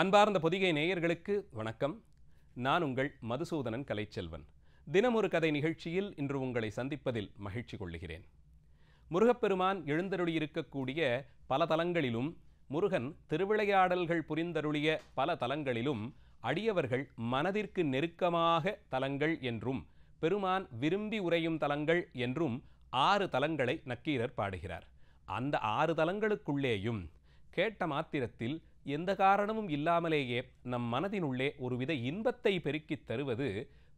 அன்பார்ந்த பொதிகை நேயர்களுக்கு வணக்கம் நான் உங்கள் மதுசூதனன் கலைச்செல்வன் தினமொரு கதை நிகழ்ச்சியில் இன்று உங்களை சந்திப்பதில் மகிழ்ச்சி கொள்ளுகிறேன் முருகப்பெருமான் எழுந்தருளியிருக்கக்கூடிய பல தலங்களிலும் முருகன் திருவிளையாடல்கள் புரிந்தருளிய பல தலங்களிலும் அடியவர்கள் மனதிற்கு நெருக்கமாக தலங்கள் என்றும் பெருமான் விரும்பி உரையும் தலங்கள் என்றும் ஆறு தலங்களை நக்கீரர் பாடுகிறார் அந்த ஆறு தலங்களுக்குள்ளேயும் கேட்ட மாத்திரத்தில் எந்த காரணமும் இல்லாமலேயே நம் மனதினுள்ளே ஒருவித இன்பத்தை பெருக்கித் தருவது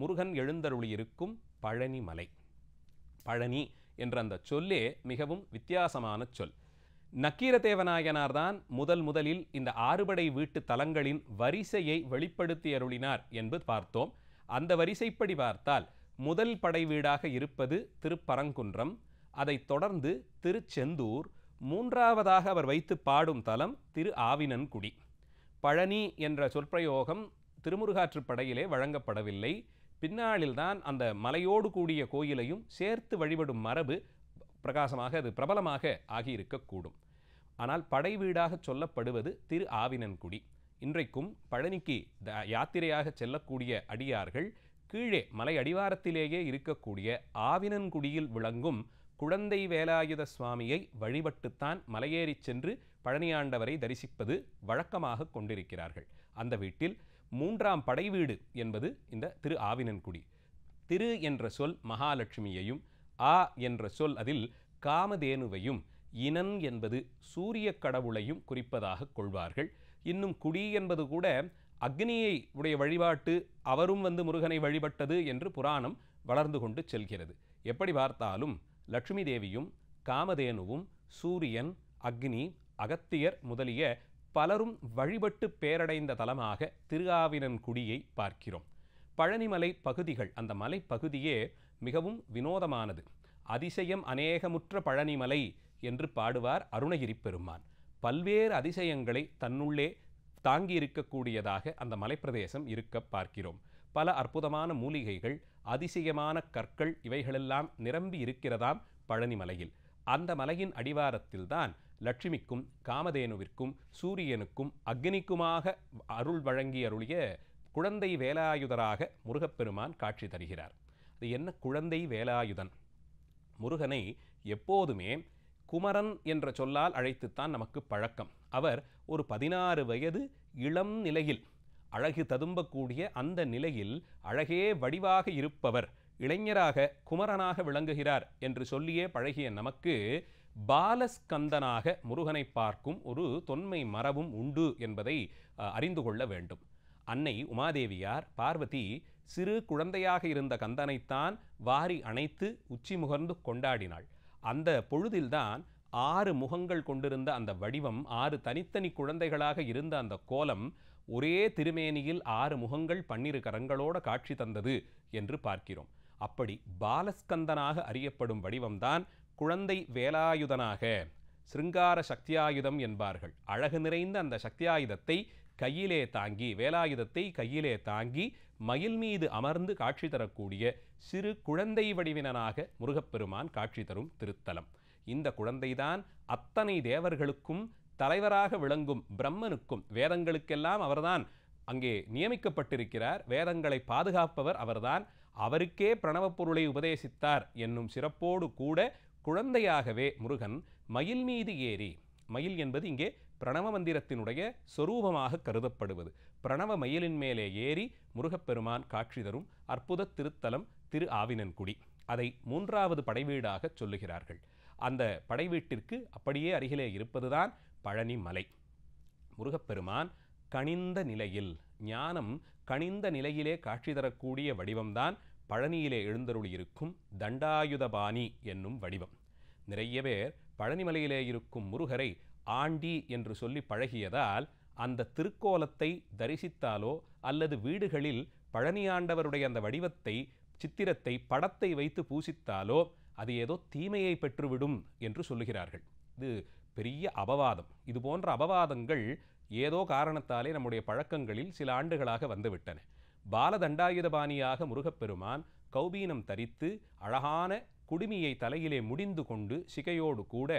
முருகன் எழுந்தருளியிருக்கும் பழனி மலை பழனி என்ற அந்த சொல்லே மிகவும் வித்தியாசமான சொல் நக்கீரதேவநாயனார்தான் தான் முதல் முதலில் இந்த ஆறுபடை வீட்டு தலங்களின் வரிசையை வெளிப்படுத்தி அருளினார் என்பது பார்த்தோம் அந்த வரிசைப்படி பார்த்தால் முதல் படை வீடாக இருப்பது திருப்பரங்குன்றம் அதைத் தொடர்ந்து திருச்செந்தூர் மூன்றாவதாக அவர் வைத்து பாடும் தலம் திரு ஆவினன்குடி பழனி என்ற சொற்பிரயோகம் திருமுருகாற்றுப்படையிலே வழங்கப்படவில்லை பின்னாளில்தான் அந்த மலையோடு கூடிய கோயிலையும் சேர்த்து வழிபடும் மரபு பிரகாசமாக அது பிரபலமாக ஆகியிருக்கக்கூடும் ஆனால் படை வீடாக சொல்லப்படுவது திரு ஆவினன்குடி இன்றைக்கும் பழனிக்கு யாத்திரையாக செல்லக்கூடிய அடியார்கள் கீழே மலை அடிவாரத்திலேயே இருக்கக்கூடிய ஆவினன்குடியில் விளங்கும் குழந்தை வேலாயுத சுவாமியை வழிபட்டுத்தான் மலையேறிச் சென்று பழனியாண்டவரை தரிசிப்பது வழக்கமாக கொண்டிருக்கிறார்கள் அந்த வீட்டில் மூன்றாம் படை வீடு என்பது இந்த திரு ஆவினன்குடி திரு என்ற சொல் மகாலட்சுமியையும் ஆ என்ற சொல் அதில் காமதேனுவையும் இனன் என்பது சூரிய கடவுளையும் குறிப்பதாக கொள்வார்கள் இன்னும் குடி என்பது கூட அக்னியை உடைய வழிபாட்டு அவரும் வந்து முருகனை வழிபட்டது என்று புராணம் வளர்ந்து கொண்டு செல்கிறது எப்படி பார்த்தாலும் லட்சுமி தேவியும் காமதேனுவும் சூரியன் அக்னி அகத்தியர் முதலிய பலரும் வழிபட்டு பேரடைந்த தலமாக குடியை பார்க்கிறோம் பழனிமலை பகுதிகள் அந்த மலைப்பகுதியே மிகவும் வினோதமானது அதிசயம் அநேகமுற்ற பழனிமலை என்று பாடுவார் அருணகிரி பெருமான் பல்வேறு அதிசயங்களை தன்னுள்ளே தாங்கியிருக்கக்கூடியதாக அந்த மலைப்பிரதேசம் இருக்க பார்க்கிறோம் பல அற்புதமான மூலிகைகள் அதிசயமான கற்கள் இவைகளெல்லாம் நிரம்பி இருக்கிறதாம் பழனி மலையில் அந்த மலையின் அடிவாரத்தில்தான் லட்சுமிக்கும் காமதேனுவிற்கும் சூரியனுக்கும் அக்னிக்குமாக அருள் வழங்கி அருளிய குழந்தை வேலாயுதராக முருகப்பெருமான் காட்சி தருகிறார் அது என்ன குழந்தை வேலாயுதன் முருகனை எப்போதுமே குமரன் என்ற சொல்லால் அழைத்துத்தான் நமக்கு பழக்கம் அவர் ஒரு பதினாறு வயது இளம் நிலையில் அழகு ததும்பக்கூடிய அந்த நிலையில் அழகே வடிவாக இருப்பவர் இளைஞராக குமரனாக விளங்குகிறார் என்று சொல்லியே பழகிய நமக்கு பாலஸ்கந்தனாக முருகனை பார்க்கும் ஒரு தொன்மை மரபும் உண்டு என்பதை அறிந்து கொள்ள வேண்டும் அன்னை உமாதேவியார் பார்வதி சிறு குழந்தையாக இருந்த கந்தனைத்தான் வாரி அணைத்து உச்சி முகர்ந்து கொண்டாடினாள் அந்த பொழுதில்தான் ஆறு முகங்கள் கொண்டிருந்த அந்த வடிவம் ஆறு தனித்தனி குழந்தைகளாக இருந்த அந்த கோலம் ஒரே திருமேனியில் ஆறு முகங்கள் பன்னிரு கரங்களோட காட்சி தந்தது என்று பார்க்கிறோம் அப்படி பாலஸ்கந்தனாக அறியப்படும் வடிவம்தான் குழந்தை வேலாயுதனாக சிருங்கார சக்தியாயுதம் என்பார்கள் அழகு நிறைந்த அந்த சக்தியாயுதத்தை கையிலே தாங்கி வேலாயுதத்தை கையிலே தாங்கி மயில் மீது அமர்ந்து காட்சி தரக்கூடிய சிறு குழந்தை வடிவினனாக முருகப்பெருமான் காட்சி தரும் திருத்தலம் இந்த குழந்தைதான் அத்தனை தேவர்களுக்கும் தலைவராக விளங்கும் பிரம்மனுக்கும் வேதங்களுக்கெல்லாம் அவர்தான் அங்கே நியமிக்கப்பட்டிருக்கிறார் வேதங்களை பாதுகாப்பவர் அவர்தான் அவருக்கே பிரணவப் பொருளை உபதேசித்தார் என்னும் சிறப்போடு கூட குழந்தையாகவே முருகன் மயில் மீது ஏறி மயில் என்பது இங்கே பிரணவ மந்திரத்தினுடைய சொரூபமாக கருதப்படுவது பிரணவ மயிலின் மேலே ஏறி முருகப்பெருமான் காட்சி தரும் அற்புத திருத்தலம் திரு ஆவினன்குடி அதை மூன்றாவது படைவீடாக சொல்லுகிறார்கள் அந்த படை வீட்டிற்கு அப்படியே அருகிலே இருப்பதுதான் பழனி மலை முருகப்பெருமான் கனிந்த நிலையில் ஞானம் கனிந்த நிலையிலே காட்சி தரக்கூடிய வடிவம்தான் பழனியிலே எழுந்தருளியிருக்கும் தண்டாயுதபாணி என்னும் வடிவம் நிறைய பேர் பழனிமலையிலே இருக்கும் முருகரை ஆண்டி என்று சொல்லி பழகியதால் அந்த திருக்கோலத்தை தரிசித்தாலோ அல்லது வீடுகளில் பழனியாண்டவருடைய அந்த வடிவத்தை சித்திரத்தை படத்தை வைத்து பூசித்தாலோ அது ஏதோ தீமையை பெற்றுவிடும் என்று சொல்லுகிறார்கள் இது பெரிய அபவாதம் இது போன்ற அபவாதங்கள் ஏதோ காரணத்தாலே நம்முடைய பழக்கங்களில் சில ஆண்டுகளாக வந்துவிட்டன பாலதண்டாயுதபாணியாக முருகப்பெருமான் கௌபீனம் தரித்து அழகான குடுமியை தலையிலே முடிந்து கொண்டு சிகையோடு கூட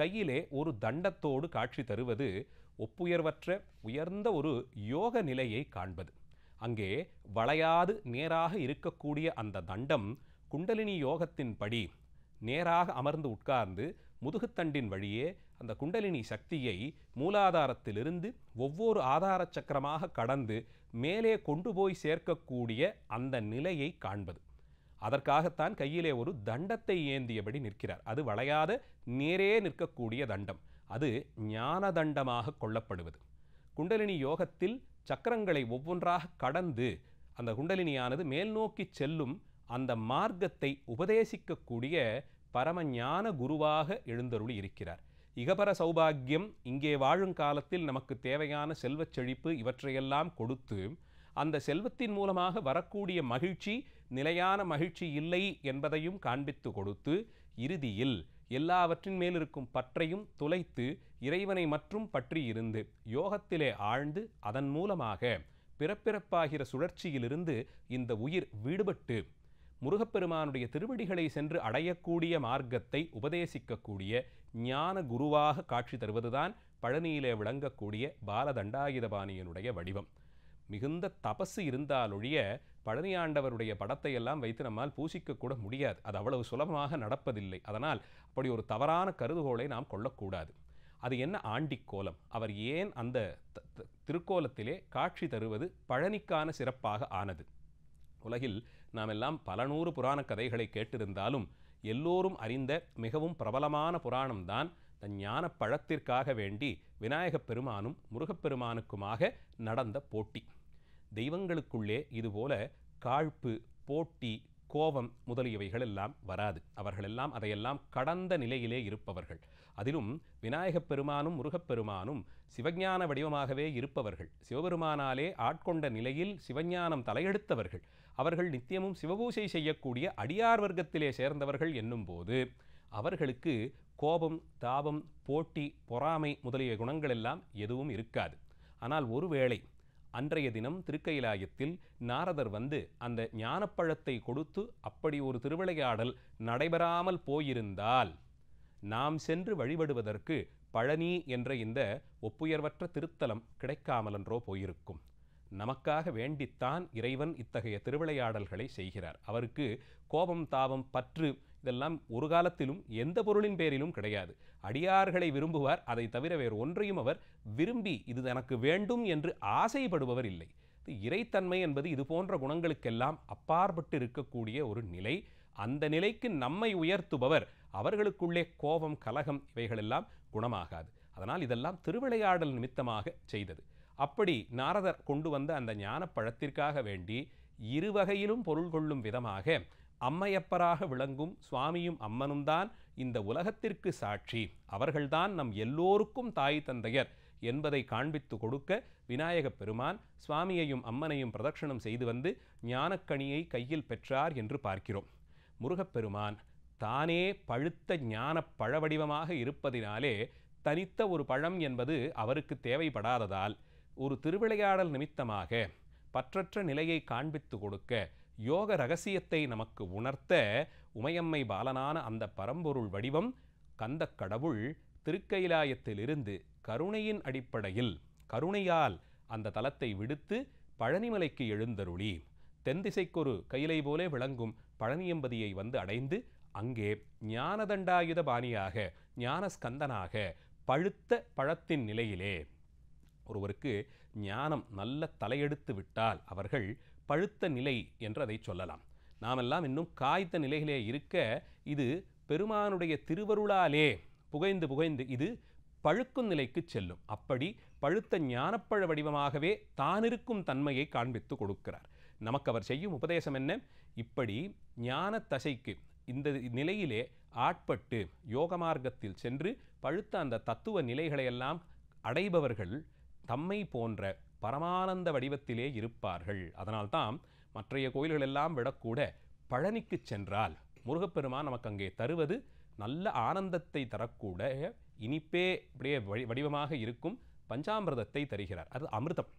கையிலே ஒரு தண்டத்தோடு காட்சி தருவது ஒப்புயர்வற்ற உயர்ந்த ஒரு யோக நிலையை காண்பது அங்கே வளையாது நேராக இருக்கக்கூடிய அந்த தண்டம் குண்டலினி யோகத்தின்படி நேராக அமர்ந்து உட்கார்ந்து முதுகுத்தண்டின் வழியே அந்த குண்டலினி சக்தியை மூலாதாரத்திலிருந்து ஒவ்வொரு ஆதார சக்கரமாக கடந்து மேலே கொண்டு போய் சேர்க்கக்கூடிய அந்த நிலையை காண்பது அதற்காகத்தான் கையிலே ஒரு தண்டத்தை ஏந்தியபடி நிற்கிறார் அது வளையாத நேரே நிற்கக்கூடிய தண்டம் அது ஞான தண்டமாக கொள்ளப்படுவது குண்டலினி யோகத்தில் சக்கரங்களை ஒவ்வொன்றாக கடந்து அந்த குண்டலினியானது மேல் நோக்கி செல்லும் அந்த மார்க்கத்தை உபதேசிக்கக்கூடிய பரமஞான குருவாக எழுந்தருளி இருக்கிறார் இகபர சௌபாகியம் இங்கே வாழும் காலத்தில் நமக்கு தேவையான செல்வச் செழிப்பு இவற்றையெல்லாம் கொடுத்து அந்த செல்வத்தின் மூலமாக வரக்கூடிய மகிழ்ச்சி நிலையான மகிழ்ச்சி இல்லை என்பதையும் காண்பித்து கொடுத்து இறுதியில் எல்லாவற்றின் மேல் இருக்கும் பற்றையும் துளைத்து இறைவனை மற்றும் பற்றி இருந்து யோகத்திலே ஆழ்ந்து அதன் மூலமாக பிறப்பிறப்பாகிற சுழற்சியிலிருந்து இந்த உயிர் விடுபட்டு முருகப்பெருமானுடைய திருவடிகளை சென்று அடையக்கூடிய மார்க்கத்தை உபதேசிக்கக்கூடிய ஞான குருவாக காட்சி தருவதுதான் பழனியிலே விளங்கக்கூடிய பாலதண்டாயுதபாணியனுடைய வடிவம் மிகுந்த தபசு இருந்தாலொழிய பழனியாண்டவருடைய படத்தை எல்லாம் வைத்து நம்மால் பூசிக்கக்கூட முடியாது அது அவ்வளவு சுலபமாக நடப்பதில்லை அதனால் அப்படி ஒரு தவறான கருதுகோளை நாம் கொள்ளக்கூடாது அது என்ன ஆண்டிக்கோலம் கோலம் அவர் ஏன் அந்த திருக்கோலத்திலே காட்சி தருவது பழனிக்கான சிறப்பாக ஆனது உலகில் நாம் எல்லாம் பல நூறு புராண கதைகளை கேட்டிருந்தாலும் எல்லோரும் அறிந்த மிகவும் பிரபலமான புராணம்தான் தன் ஞான பழத்திற்காக வேண்டி விநாயகப் பெருமானும் முருகப்பெருமானுக்குமாக நடந்த போட்டி தெய்வங்களுக்குள்ளே இதுபோல காழ்ப்பு போட்டி கோபம் முதலியவைகள் எல்லாம் வராது அவர்களெல்லாம் அதையெல்லாம் கடந்த நிலையிலே இருப்பவர்கள் அதிலும் விநாயகப் பெருமானும் முருகப்பெருமானும் சிவஞான வடிவமாகவே இருப்பவர்கள் சிவபெருமானாலே ஆட்கொண்ட நிலையில் சிவஞானம் தலையெடுத்தவர்கள் அவர்கள் நித்தியமும் சிவபூஜை செய்யக்கூடிய அடியார் வர்க்கத்திலே சேர்ந்தவர்கள் என்னும்போது அவர்களுக்கு கோபம் தாபம் போட்டி பொறாமை முதலிய குணங்கள் எல்லாம் எதுவும் இருக்காது ஆனால் ஒருவேளை அன்றைய தினம் திருக்கயிலாயத்தில் நாரதர் வந்து அந்த ஞானப்பழத்தை கொடுத்து அப்படி ஒரு திருவிளையாடல் நடைபெறாமல் போயிருந்தால் நாம் சென்று வழிபடுவதற்கு பழனி என்ற இந்த ஒப்புயர்வற்ற திருத்தலம் கிடைக்காமலன்றோ போயிருக்கும் நமக்காக வேண்டித்தான் இறைவன் இத்தகைய திருவிளையாடல்களை செய்கிறார் அவருக்கு கோபம் தாபம் பற்று இதெல்லாம் ஒரு காலத்திலும் எந்த பொருளின் பேரிலும் கிடையாது அடியார்களை விரும்புவார் அதை தவிர வேறு ஒன்றையும் அவர் விரும்பி இது எனக்கு வேண்டும் என்று ஆசைப்படுபவர் இல்லை இறைத்தன்மை என்பது இது போன்ற குணங்களுக்கெல்லாம் அப்பாற்பட்டு இருக்கக்கூடிய ஒரு நிலை அந்த நிலைக்கு நம்மை உயர்த்துபவர் அவர்களுக்குள்ளே கோபம் கலகம் இவைகளெல்லாம் குணமாகாது அதனால் இதெல்லாம் திருவிளையாடல் நிமித்தமாக செய்தது அப்படி நாரதர் கொண்டு வந்த அந்த ஞான பழத்திற்காக வேண்டி இருவகையிலும் பொருள் கொள்ளும் விதமாக அம்மையப்பராக விளங்கும் சுவாமியும் அம்மனும் தான் இந்த உலகத்திற்கு சாட்சி அவர்கள்தான் நம் எல்லோருக்கும் தாய் தந்தையர் என்பதை காண்பித்து கொடுக்க விநாயகப் பெருமான் சுவாமியையும் அம்மனையும் பிரதட்சணம் செய்து வந்து ஞானக்கணியை கையில் பெற்றார் என்று பார்க்கிறோம் முருகப்பெருமான் தானே பழுத்த ஞான பழவடிவமாக இருப்பதினாலே தனித்த ஒரு பழம் என்பது அவருக்கு தேவைப்படாததால் ஒரு திருவிளையாடல் நிமித்தமாக பற்றற்ற நிலையை காண்பித்து கொடுக்க யோக ரகசியத்தை நமக்கு உணர்த்த உமையம்மை பாலனான அந்த பரம்பொருள் வடிவம் கந்த கடவுள் திருக்கைலாயத்திலிருந்து கருணையின் அடிப்படையில் கருணையால் அந்த தலத்தை விடுத்து பழனிமலைக்கு எழுந்தருளி தென்திசைக்கொரு கையிலை போலே விளங்கும் பழனியம்பதியை வந்து அடைந்து அங்கே ஞானதண்டாயுத பாணியாக ஞானஸ்கந்தனாக பழுத்த பழத்தின் நிலையிலே ஒருவருக்கு ஞானம் நல்ல தலையெடுத்து விட்டால் அவர்கள் பழுத்த நிலை என்று அதை சொல்லலாம் நாமெல்லாம் இன்னும் காய்த்த நிலைகளே இருக்க இது பெருமானுடைய திருவருளாலே புகைந்து புகைந்து இது பழுக்கும் நிலைக்கு செல்லும் அப்படி பழுத்த ஞானப்பழ வடிவமாகவே தானிருக்கும் தன்மையை காண்பித்து கொடுக்கிறார் நமக்கு அவர் செய்யும் உபதேசம் என்ன இப்படி ஞான தசைக்கு இந்த நிலையிலே ஆட்பட்டு யோக மார்க்கத்தில் சென்று பழுத்த அந்த தத்துவ நிலைகளையெல்லாம் அடைபவர்கள் தம்மை போன்ற பரமானந்த வடிவத்திலே இருப்பார்கள் அதனால்தான் மற்றைய கோயில்களெல்லாம் விடக்கூட பழனிக்கு சென்றால் முருகப்பெருமான் நமக்கு அங்கே தருவது நல்ல ஆனந்தத்தை தரக்கூட இனிப்பே இப்படியே வடிவமாக இருக்கும் பஞ்சாமிரதத்தை தருகிறார் அது அமிர்தம்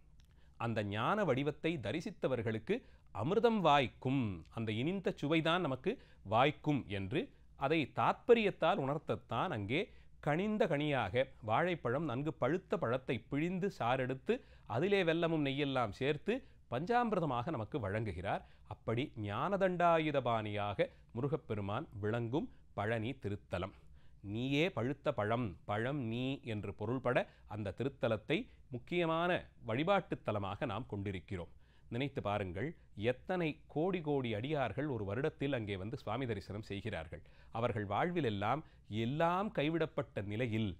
அந்த ஞான வடிவத்தை தரிசித்தவர்களுக்கு அமிர்தம் வாய்க்கும் அந்த இனிந்த சுவைதான் நமக்கு வாய்க்கும் என்று அதை தாத்பரியத்தால் உணர்த்தத்தான் அங்கே கனிந்த கனியாக வாழைப்பழம் நன்கு பழுத்த பழத்தை பிழிந்து சாரெடுத்து அதிலே வெல்லமும் நெய்யெல்லாம் சேர்த்து பஞ்சாமிரதமாக நமக்கு வழங்குகிறார் அப்படி ஞானதண்டாயுதபாணியாக முருகப்பெருமான் விளங்கும் பழனி திருத்தலம் நீயே பழுத்த பழம் பழம் நீ என்று பொருள்பட அந்த திருத்தலத்தை முக்கியமான வழிபாட்டுத்தலமாக நாம் கொண்டிருக்கிறோம் நினைத்து பாருங்கள் எத்தனை கோடி கோடி அடியார்கள் ஒரு வருடத்தில் அங்கே வந்து சுவாமி தரிசனம் செய்கிறார்கள் அவர்கள் வாழ்வில் எல்லாம் எல்லாம் கைவிடப்பட்ட நிலையில்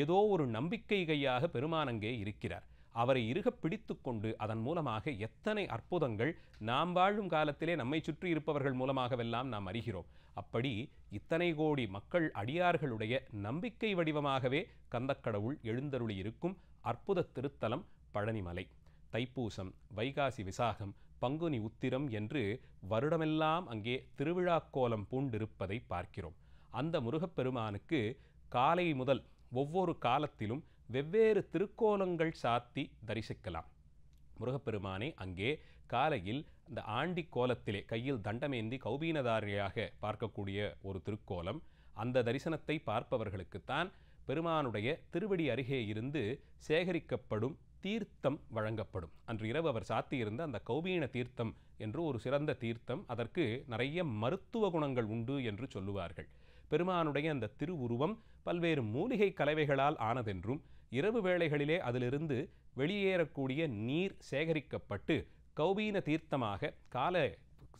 ஏதோ ஒரு நம்பிக்கை கையாக பெருமான் அங்கே இருக்கிறார் அவரை இருக பிடித்து கொண்டு அதன் மூலமாக எத்தனை அற்புதங்கள் நாம் வாழும் காலத்திலே நம்மை சுற்றி இருப்பவர்கள் மூலமாகவெல்லாம் நாம் அறிகிறோம் அப்படி இத்தனை கோடி மக்கள் அடியார்களுடைய நம்பிக்கை வடிவமாகவே கந்தக்கடவுள் எழுந்தருளி இருக்கும் அற்புத திருத்தலம் பழனிமலை தைப்பூசம் வைகாசி விசாகம் பங்குனி உத்திரம் என்று வருடமெல்லாம் அங்கே திருவிழாக்கோலம் பூண்டிருப்பதை பார்க்கிறோம் அந்த முருகப்பெருமானுக்கு காலை முதல் ஒவ்வொரு காலத்திலும் வெவ்வேறு திருக்கோலங்கள் சாத்தி தரிசிக்கலாம் முருகப்பெருமானை அங்கே காலையில் இந்த ஆண்டி கோலத்திலே கையில் தண்டமேந்தி கௌபீனதாரியாக பார்க்கக்கூடிய ஒரு திருக்கோலம் அந்த தரிசனத்தை பார்ப்பவர்களுக்குத்தான் பெருமானுடைய திருவடி அருகே இருந்து சேகரிக்கப்படும் தீர்த்தம் வழங்கப்படும் அன்று இரவு அவர் சாத்தியிருந்த அந்த கௌபீன தீர்த்தம் என்று ஒரு சிறந்த தீர்த்தம் அதற்கு நிறைய மருத்துவ குணங்கள் உண்டு என்று சொல்லுவார்கள் பெருமானுடைய அந்த திருவுருவம் பல்வேறு மூலிகை கலவைகளால் ஆனதென்றும் இரவு வேளைகளிலே அதிலிருந்து வெளியேறக்கூடிய நீர் சேகரிக்கப்பட்டு கௌபீன தீர்த்தமாக கால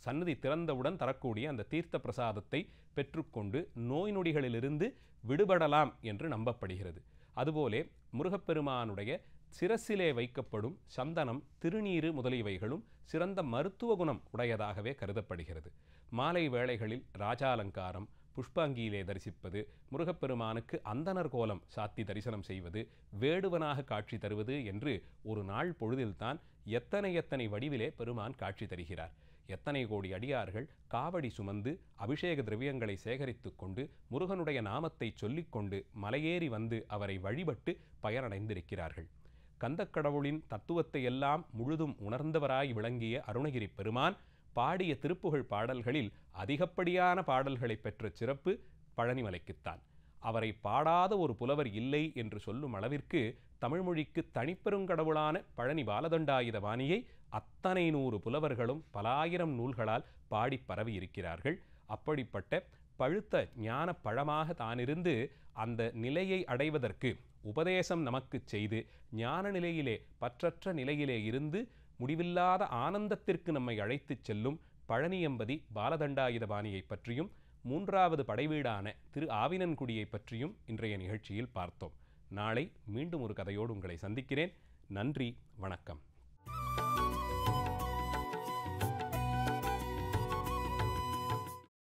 சன்னதி திறந்தவுடன் தரக்கூடிய அந்த தீர்த்த பிரசாதத்தை பெற்றுக்கொண்டு நோய் நொடிகளிலிருந்து விடுபடலாம் என்று நம்பப்படுகிறது அதுபோலே முருகப்பெருமானுடைய சிரசிலே வைக்கப்படும் சந்தனம் திருநீரு முதலியவைகளும் சிறந்த மருத்துவ குணம் உடையதாகவே கருதப்படுகிறது மாலை வேளைகளில் ராஜாலங்காரம் புஷ்பாங்கியிலே தரிசிப்பது முருகப்பெருமானுக்கு அந்தனர் கோலம் சாத்தி தரிசனம் செய்வது வேடுவனாக காட்சி தருவது என்று ஒரு நாள் பொழுதில்தான் எத்தனை எத்தனை வடிவிலே பெருமான் காட்சி தருகிறார் எத்தனை கோடி அடியார்கள் காவடி சுமந்து அபிஷேக திரவியங்களை சேகரித்து கொண்டு முருகனுடைய நாமத்தை சொல்லிக்கொண்டு மலையேறி வந்து அவரை வழிபட்டு பயனடைந்திருக்கிறார்கள் கந்தக்கடவுளின் தத்துவத்தை எல்லாம் முழுதும் உணர்ந்தவராய் விளங்கிய அருணகிரி பெருமான் பாடிய திருப்புகழ் பாடல்களில் அதிகப்படியான பாடல்களை பெற்ற சிறப்பு பழனிமலைக்குத்தான் அவரை பாடாத ஒரு புலவர் இல்லை என்று சொல்லும் அளவிற்கு தமிழ்மொழிக்கு தனிப்பெருங்கடவுளான பழனி பாலதண்டாயுத வாணியை அத்தனை நூறு புலவர்களும் பல ஆயிரம் நூல்களால் பாடி பரவி இருக்கிறார்கள் அப்படிப்பட்ட பழுத்த ஞான பழமாக தானிருந்து அந்த நிலையை அடைவதற்கு உபதேசம் நமக்கு செய்து ஞான நிலையிலே பற்றற்ற நிலையிலே இருந்து முடிவில்லாத ஆனந்தத்திற்கு நம்மை அழைத்துச் செல்லும் பழனியம்பதி பாலதண்டாயுதபாணியை பற்றியும் மூன்றாவது படைவீடான திரு ஆவினன்குடியை பற்றியும் இன்றைய நிகழ்ச்சியில் பார்த்தோம் நாளை மீண்டும் ஒரு கதையோடு உங்களை சந்திக்கிறேன் நன்றி வணக்கம்